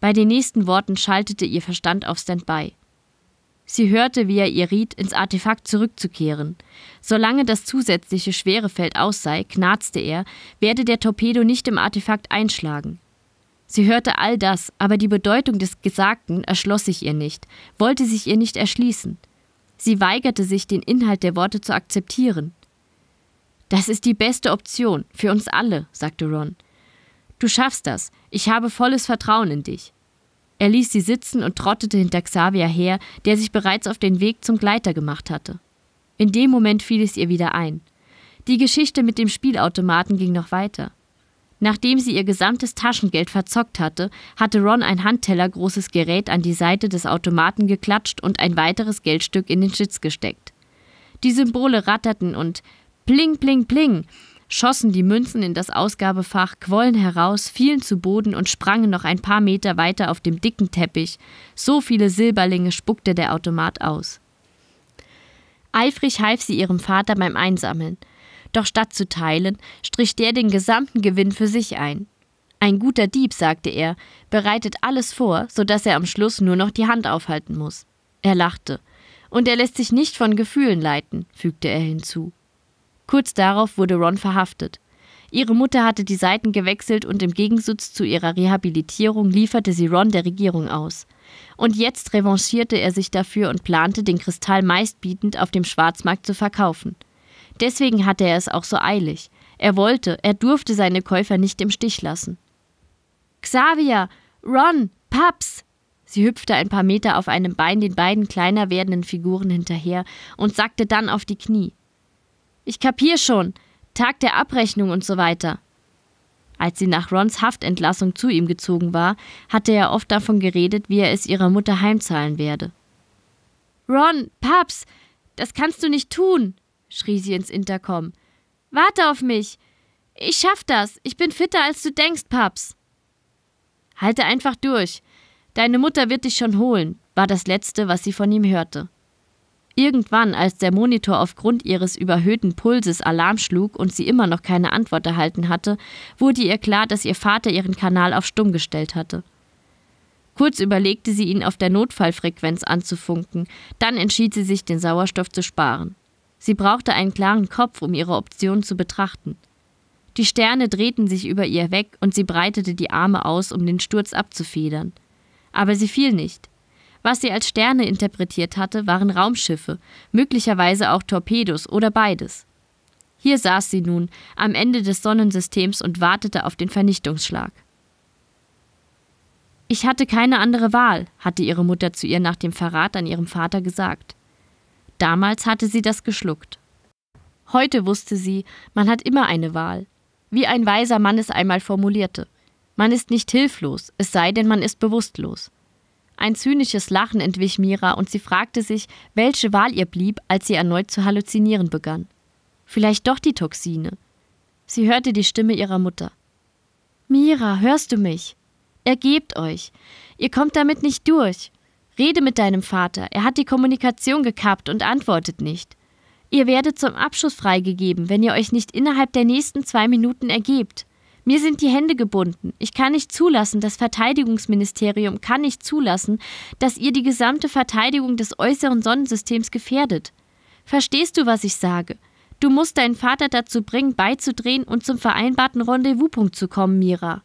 Bei den nächsten Worten schaltete ihr Verstand auf Standby. Sie hörte, wie er ihr riet, ins Artefakt zurückzukehren. Solange das zusätzliche Schwerefeld aus sei, knarzte er, werde der Torpedo nicht im Artefakt einschlagen. Sie hörte all das, aber die Bedeutung des Gesagten erschloss sich ihr nicht, wollte sich ihr nicht erschließen. Sie weigerte sich, den Inhalt der Worte zu akzeptieren. Das ist die beste Option, für uns alle, sagte Ron. Du schaffst das, ich habe volles Vertrauen in dich. Er ließ sie sitzen und trottete hinter Xavier her, der sich bereits auf den Weg zum Gleiter gemacht hatte. In dem Moment fiel es ihr wieder ein. Die Geschichte mit dem Spielautomaten ging noch weiter. Nachdem sie ihr gesamtes Taschengeld verzockt hatte, hatte Ron ein handtellergroßes Gerät an die Seite des Automaten geklatscht und ein weiteres Geldstück in den Schlitz gesteckt. Die Symbole ratterten und Pling, Pling, Pling schossen die Münzen in das Ausgabefach, quollen heraus, fielen zu Boden und sprangen noch ein paar Meter weiter auf dem dicken Teppich. So viele Silberlinge spuckte der Automat aus. Eifrig half sie ihrem Vater beim Einsammeln. Doch statt zu teilen, strich der den gesamten Gewinn für sich ein. Ein guter Dieb, sagte er, bereitet alles vor, so dass er am Schluss nur noch die Hand aufhalten muss. Er lachte. Und er lässt sich nicht von Gefühlen leiten, fügte er hinzu. Kurz darauf wurde Ron verhaftet. Ihre Mutter hatte die Seiten gewechselt und im Gegensatz zu ihrer Rehabilitierung lieferte sie Ron der Regierung aus. Und jetzt revanchierte er sich dafür und plante, den Kristall meistbietend auf dem Schwarzmarkt zu verkaufen. Deswegen hatte er es auch so eilig. Er wollte, er durfte seine Käufer nicht im Stich lassen. Xavier, Ron, Paps! Sie hüpfte ein paar Meter auf einem Bein den beiden kleiner werdenden Figuren hinterher und sackte dann auf die Knie. Ich kapier schon. Tag der Abrechnung und so weiter. Als sie nach Rons Haftentlassung zu ihm gezogen war, hatte er oft davon geredet, wie er es ihrer Mutter heimzahlen werde. Ron, Paps, das kannst du nicht tun, schrie sie ins Intercom. Warte auf mich. Ich schaff das. Ich bin fitter, als du denkst, Paps. Halte einfach durch. Deine Mutter wird dich schon holen, war das Letzte, was sie von ihm hörte. Irgendwann, als der Monitor aufgrund ihres überhöhten Pulses Alarm schlug und sie immer noch keine Antwort erhalten hatte, wurde ihr klar, dass ihr Vater ihren Kanal auf Stumm gestellt hatte. Kurz überlegte sie, ihn auf der Notfallfrequenz anzufunken, dann entschied sie sich, den Sauerstoff zu sparen. Sie brauchte einen klaren Kopf, um ihre Option zu betrachten. Die Sterne drehten sich über ihr weg und sie breitete die Arme aus, um den Sturz abzufedern. Aber sie fiel nicht. Was sie als Sterne interpretiert hatte, waren Raumschiffe, möglicherweise auch Torpedos oder beides. Hier saß sie nun, am Ende des Sonnensystems und wartete auf den Vernichtungsschlag. Ich hatte keine andere Wahl, hatte ihre Mutter zu ihr nach dem Verrat an ihrem Vater gesagt. Damals hatte sie das geschluckt. Heute wusste sie, man hat immer eine Wahl. Wie ein weiser Mann es einmal formulierte. Man ist nicht hilflos, es sei denn, man ist bewusstlos. Ein zynisches Lachen entwich Mira und sie fragte sich, welche Wahl ihr blieb, als sie erneut zu halluzinieren begann. Vielleicht doch die Toxine. Sie hörte die Stimme ihrer Mutter. Mira, hörst du mich? Ergebt euch. Ihr kommt damit nicht durch. Rede mit deinem Vater. Er hat die Kommunikation gekappt und antwortet nicht. Ihr werdet zum Abschuss freigegeben, wenn ihr euch nicht innerhalb der nächsten zwei Minuten ergebt. Mir sind die Hände gebunden. Ich kann nicht zulassen, das Verteidigungsministerium kann nicht zulassen, dass ihr die gesamte Verteidigung des äußeren Sonnensystems gefährdet. Verstehst du, was ich sage? Du musst deinen Vater dazu bringen, beizudrehen und zum vereinbarten Rendezvouspunkt zu kommen, Mira.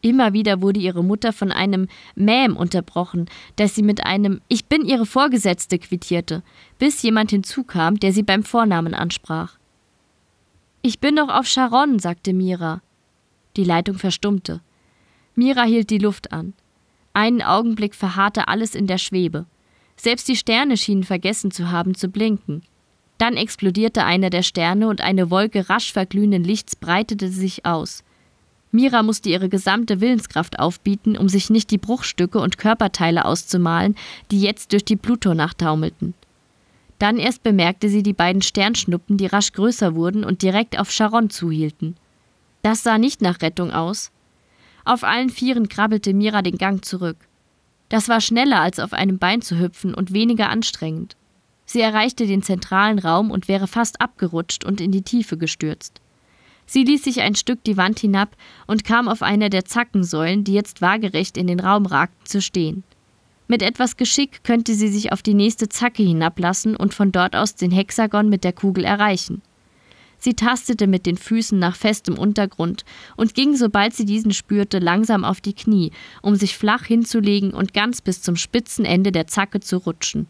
Immer wieder wurde ihre Mutter von einem Mäm unterbrochen, das sie mit einem Ich bin ihre Vorgesetzte quittierte, bis jemand hinzukam, der sie beim Vornamen ansprach. Ich bin doch auf Sharon, sagte Mira. Die Leitung verstummte. Mira hielt die Luft an. Einen Augenblick verharrte alles in der Schwebe. Selbst die Sterne schienen vergessen zu haben zu blinken. Dann explodierte einer der Sterne und eine Wolke rasch verglühenden Lichts breitete sich aus. Mira musste ihre gesamte Willenskraft aufbieten, um sich nicht die Bruchstücke und Körperteile auszumalen, die jetzt durch die Plutonacht taumelten. Dann erst bemerkte sie die beiden Sternschnuppen, die rasch größer wurden und direkt auf Charon zuhielten. Das sah nicht nach Rettung aus. Auf allen Vieren krabbelte Mira den Gang zurück. Das war schneller als auf einem Bein zu hüpfen und weniger anstrengend. Sie erreichte den zentralen Raum und wäre fast abgerutscht und in die Tiefe gestürzt. Sie ließ sich ein Stück die Wand hinab und kam auf einer der Zackensäulen, die jetzt waagerecht in den Raum ragten, zu stehen. Mit etwas Geschick könnte sie sich auf die nächste Zacke hinablassen und von dort aus den Hexagon mit der Kugel erreichen. Sie tastete mit den Füßen nach festem Untergrund und ging, sobald sie diesen spürte, langsam auf die Knie, um sich flach hinzulegen und ganz bis zum spitzen Ende der Zacke zu rutschen.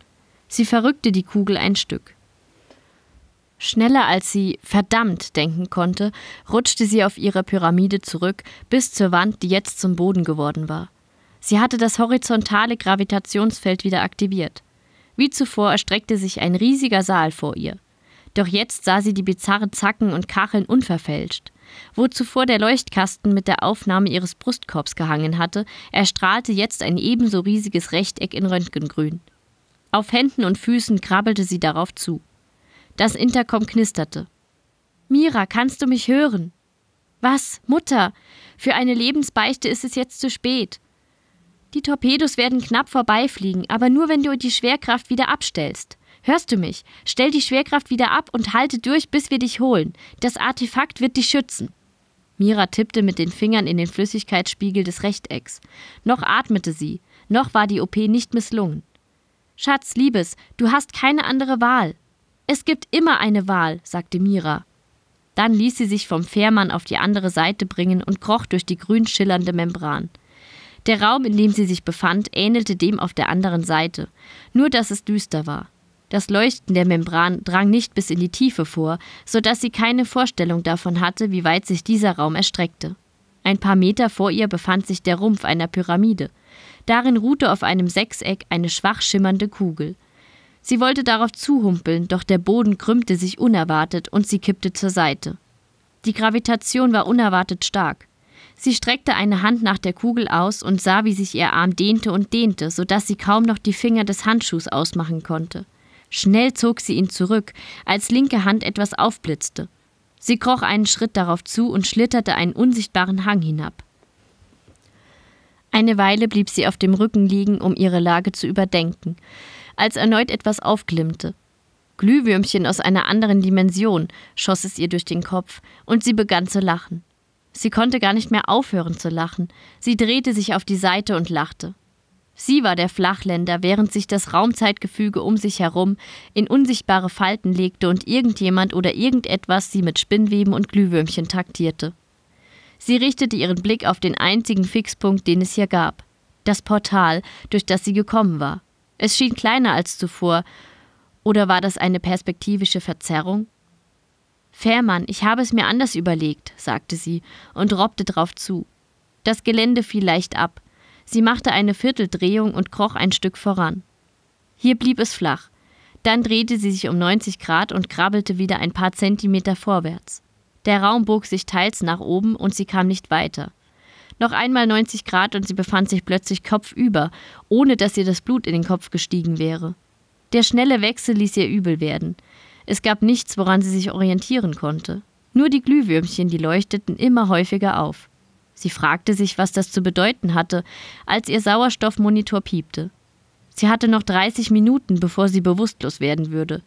Sie verrückte die Kugel ein Stück. Schneller als sie verdammt denken konnte, rutschte sie auf ihrer Pyramide zurück bis zur Wand, die jetzt zum Boden geworden war. Sie hatte das horizontale Gravitationsfeld wieder aktiviert. Wie zuvor erstreckte sich ein riesiger Saal vor ihr. Doch jetzt sah sie die bizarren Zacken und Kacheln unverfälscht. Wo zuvor der Leuchtkasten mit der Aufnahme ihres Brustkorbs gehangen hatte, erstrahlte jetzt ein ebenso riesiges Rechteck in Röntgengrün. Auf Händen und Füßen krabbelte sie darauf zu. Das Intercom knisterte. Mira, kannst du mich hören? Was, Mutter? Für eine Lebensbeichte ist es jetzt zu spät. Die Torpedos werden knapp vorbeifliegen, aber nur wenn du die Schwerkraft wieder abstellst. Hörst du mich? Stell die Schwerkraft wieder ab und halte durch, bis wir dich holen. Das Artefakt wird dich schützen. Mira tippte mit den Fingern in den Flüssigkeitsspiegel des Rechtecks. Noch atmete sie, noch war die OP nicht misslungen. Schatz, Liebes, du hast keine andere Wahl. Es gibt immer eine Wahl, sagte Mira. Dann ließ sie sich vom Fährmann auf die andere Seite bringen und kroch durch die grün schillernde Membran. Der Raum, in dem sie sich befand, ähnelte dem auf der anderen Seite, nur dass es düster war. Das Leuchten der Membran drang nicht bis in die Tiefe vor, so dass sie keine Vorstellung davon hatte, wie weit sich dieser Raum erstreckte. Ein paar Meter vor ihr befand sich der Rumpf einer Pyramide. Darin ruhte auf einem Sechseck eine schwach schimmernde Kugel. Sie wollte darauf zuhumpeln, doch der Boden krümmte sich unerwartet und sie kippte zur Seite. Die Gravitation war unerwartet stark. Sie streckte eine Hand nach der Kugel aus und sah, wie sich ihr Arm dehnte und dehnte, so dass sie kaum noch die Finger des Handschuhs ausmachen konnte. Schnell zog sie ihn zurück, als linke Hand etwas aufblitzte. Sie kroch einen Schritt darauf zu und schlitterte einen unsichtbaren Hang hinab. Eine Weile blieb sie auf dem Rücken liegen, um ihre Lage zu überdenken, als erneut etwas aufglimmte. Glühwürmchen aus einer anderen Dimension, schoss es ihr durch den Kopf, und sie begann zu lachen. Sie konnte gar nicht mehr aufhören zu lachen. Sie drehte sich auf die Seite und lachte. Sie war der Flachländer, während sich das Raumzeitgefüge um sich herum in unsichtbare Falten legte und irgendjemand oder irgendetwas sie mit Spinnweben und Glühwürmchen taktierte. Sie richtete ihren Blick auf den einzigen Fixpunkt, den es hier gab, das Portal, durch das sie gekommen war. Es schien kleiner als zuvor, oder war das eine perspektivische Verzerrung? Fährmann, ich habe es mir anders überlegt, sagte sie und robbte drauf zu. Das Gelände fiel leicht ab, Sie machte eine Vierteldrehung und kroch ein Stück voran. Hier blieb es flach. Dann drehte sie sich um 90 Grad und krabbelte wieder ein paar Zentimeter vorwärts. Der Raum bog sich teils nach oben und sie kam nicht weiter. Noch einmal 90 Grad und sie befand sich plötzlich kopfüber, ohne dass ihr das Blut in den Kopf gestiegen wäre. Der schnelle Wechsel ließ ihr übel werden. Es gab nichts, woran sie sich orientieren konnte. Nur die Glühwürmchen, die leuchteten immer häufiger auf. Sie fragte sich, was das zu bedeuten hatte, als ihr Sauerstoffmonitor piepte. Sie hatte noch 30 Minuten, bevor sie bewusstlos werden würde.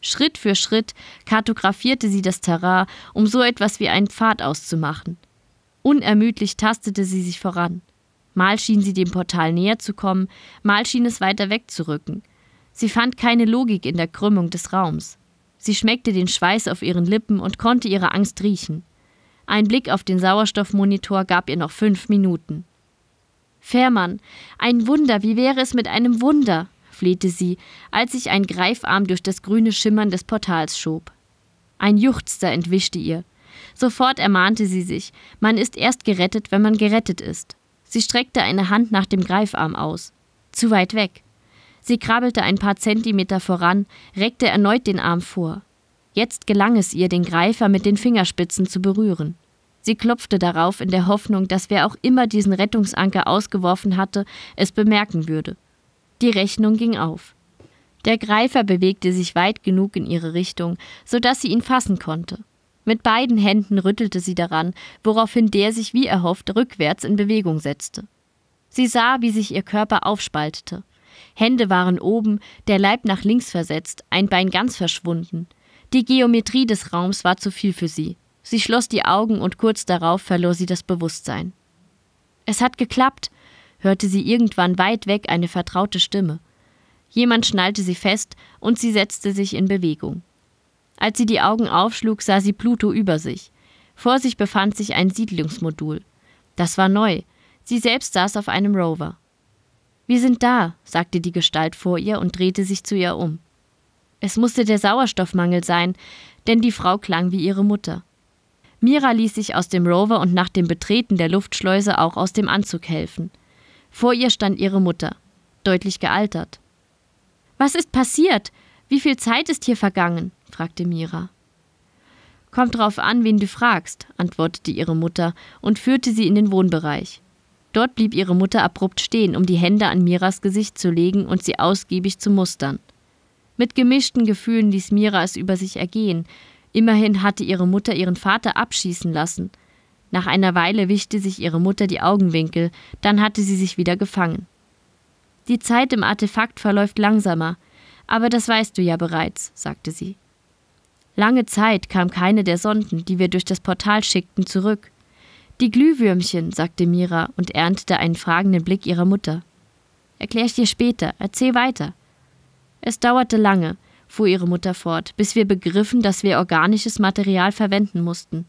Schritt für Schritt kartografierte sie das Terrain, um so etwas wie einen Pfad auszumachen. Unermüdlich tastete sie sich voran. Mal schien sie dem Portal näher zu kommen, mal schien es weiter wegzurücken. Sie fand keine Logik in der Krümmung des Raums. Sie schmeckte den Schweiß auf ihren Lippen und konnte ihre Angst riechen. Ein Blick auf den Sauerstoffmonitor gab ihr noch fünf Minuten. Fährmann, ein Wunder, wie wäre es mit einem Wunder? flehte sie, als sich ein Greifarm durch das grüne Schimmern des Portals schob. Ein Juchzer entwischte ihr. Sofort ermahnte sie sich, man ist erst gerettet, wenn man gerettet ist. Sie streckte eine Hand nach dem Greifarm aus. Zu weit weg. Sie krabbelte ein paar Zentimeter voran, reckte erneut den Arm vor. Jetzt gelang es ihr, den Greifer mit den Fingerspitzen zu berühren. Sie klopfte darauf in der Hoffnung, dass wer auch immer diesen Rettungsanker ausgeworfen hatte, es bemerken würde. Die Rechnung ging auf. Der Greifer bewegte sich weit genug in ihre Richtung, so dass sie ihn fassen konnte. Mit beiden Händen rüttelte sie daran, woraufhin der sich wie erhofft rückwärts in Bewegung setzte. Sie sah, wie sich ihr Körper aufspaltete. Hände waren oben, der Leib nach links versetzt, ein Bein ganz verschwunden. Die Geometrie des Raums war zu viel für sie. Sie schloss die Augen und kurz darauf verlor sie das Bewusstsein. Es hat geklappt, hörte sie irgendwann weit weg eine vertraute Stimme. Jemand schnallte sie fest und sie setzte sich in Bewegung. Als sie die Augen aufschlug, sah sie Pluto über sich. Vor sich befand sich ein Siedlungsmodul. Das war neu. Sie selbst saß auf einem Rover. Wir sind da, sagte die Gestalt vor ihr und drehte sich zu ihr um. Es musste der Sauerstoffmangel sein, denn die Frau klang wie ihre Mutter. Mira ließ sich aus dem Rover und nach dem Betreten der Luftschleuse auch aus dem Anzug helfen. Vor ihr stand ihre Mutter, deutlich gealtert. Was ist passiert? Wie viel Zeit ist hier vergangen? fragte Mira. Kommt drauf an, wen du fragst, antwortete ihre Mutter und führte sie in den Wohnbereich. Dort blieb ihre Mutter abrupt stehen, um die Hände an Miras Gesicht zu legen und sie ausgiebig zu mustern. Mit gemischten Gefühlen ließ Mira es über sich ergehen. Immerhin hatte ihre Mutter ihren Vater abschießen lassen. Nach einer Weile wischte sich ihre Mutter die Augenwinkel, dann hatte sie sich wieder gefangen. Die Zeit im Artefakt verläuft langsamer, aber das weißt du ja bereits, sagte sie. Lange Zeit kam keine der Sonden, die wir durch das Portal schickten, zurück. Die Glühwürmchen, sagte Mira und erntete einen fragenden Blick ihrer Mutter. Erklär ich dir später, erzähl weiter. Es dauerte lange, fuhr ihre Mutter fort, bis wir begriffen, dass wir organisches Material verwenden mussten.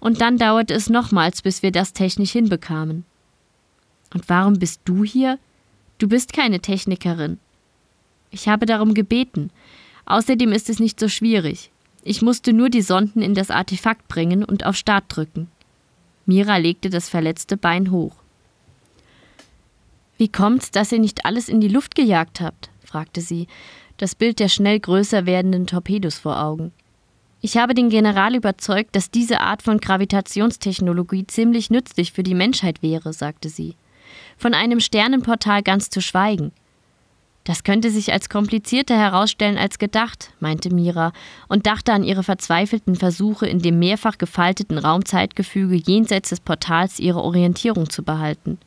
Und dann dauerte es nochmals, bis wir das technisch hinbekamen. Und warum bist du hier? Du bist keine Technikerin. Ich habe darum gebeten. Außerdem ist es nicht so schwierig. Ich musste nur die Sonden in das Artefakt bringen und auf Start drücken. Mira legte das verletzte Bein hoch. Wie kommt's, dass ihr nicht alles in die Luft gejagt habt? fragte sie, das Bild der schnell größer werdenden Torpedos vor Augen. Ich habe den General überzeugt, dass diese Art von Gravitationstechnologie ziemlich nützlich für die Menschheit wäre, sagte sie. Von einem Sternenportal ganz zu schweigen. Das könnte sich als komplizierter herausstellen als gedacht, meinte Mira und dachte an ihre verzweifelten Versuche, in dem mehrfach gefalteten Raumzeitgefüge jenseits des Portals ihre Orientierung zu behalten.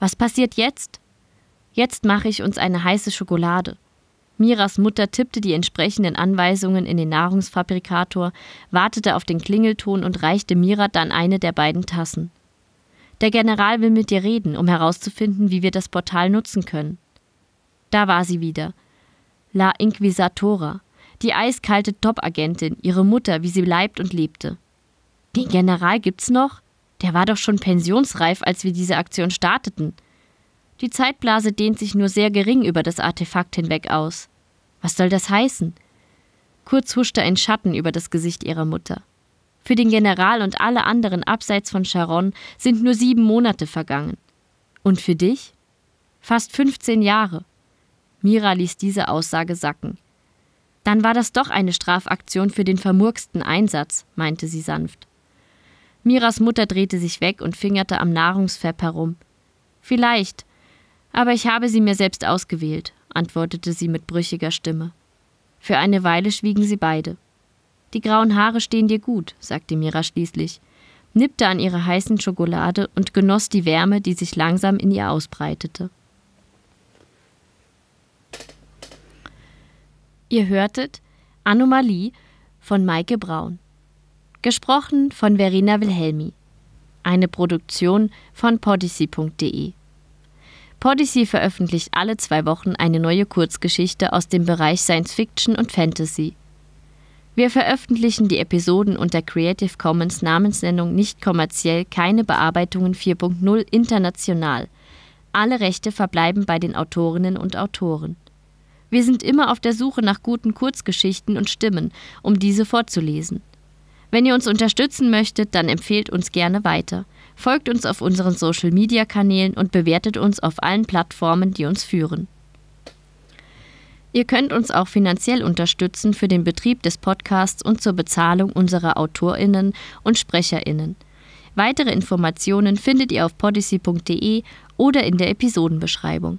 Was passiert jetzt? Jetzt mache ich uns eine heiße Schokolade. Miras Mutter tippte die entsprechenden Anweisungen in den Nahrungsfabrikator, wartete auf den Klingelton und reichte Mira dann eine der beiden Tassen. Der General will mit dir reden, um herauszufinden, wie wir das Portal nutzen können. Da war sie wieder. La Inquisitora, die eiskalte Top-Agentin, ihre Mutter, wie sie leibt und lebte. Den General gibt's noch? Der war doch schon pensionsreif, als wir diese Aktion starteten. Die Zeitblase dehnt sich nur sehr gering über das Artefakt hinweg aus. Was soll das heißen? Kurz huschte ein Schatten über das Gesicht ihrer Mutter. Für den General und alle anderen abseits von Sharon sind nur sieben Monate vergangen. Und für dich? Fast 15 Jahre. Mira ließ diese Aussage sacken. Dann war das doch eine Strafaktion für den vermurksten Einsatz, meinte sie sanft. Miras Mutter drehte sich weg und fingerte am Nahrungsfäpp herum. Vielleicht, aber ich habe sie mir selbst ausgewählt, antwortete sie mit brüchiger Stimme. Für eine Weile schwiegen sie beide. Die grauen Haare stehen dir gut, sagte Mira schließlich, nippte an ihrer heißen Schokolade und genoss die Wärme, die sich langsam in ihr ausbreitete. Ihr hörtet Anomalie von Maike Braun. Gesprochen von Verena Wilhelmi. Eine Produktion von podyssey.de Podyssey veröffentlicht alle zwei Wochen eine neue Kurzgeschichte aus dem Bereich Science Fiction und Fantasy. Wir veröffentlichen die Episoden unter Creative Commons Namensnennung nicht kommerziell, keine Bearbeitungen 4.0 international. Alle Rechte verbleiben bei den Autorinnen und Autoren. Wir sind immer auf der Suche nach guten Kurzgeschichten und Stimmen, um diese vorzulesen. Wenn ihr uns unterstützen möchtet, dann empfehlt uns gerne weiter folgt uns auf unseren Social-Media-Kanälen und bewertet uns auf allen Plattformen, die uns führen. Ihr könnt uns auch finanziell unterstützen für den Betrieb des Podcasts und zur Bezahlung unserer Autorinnen und Sprecherinnen. Weitere Informationen findet ihr auf podyssey.de oder in der Episodenbeschreibung.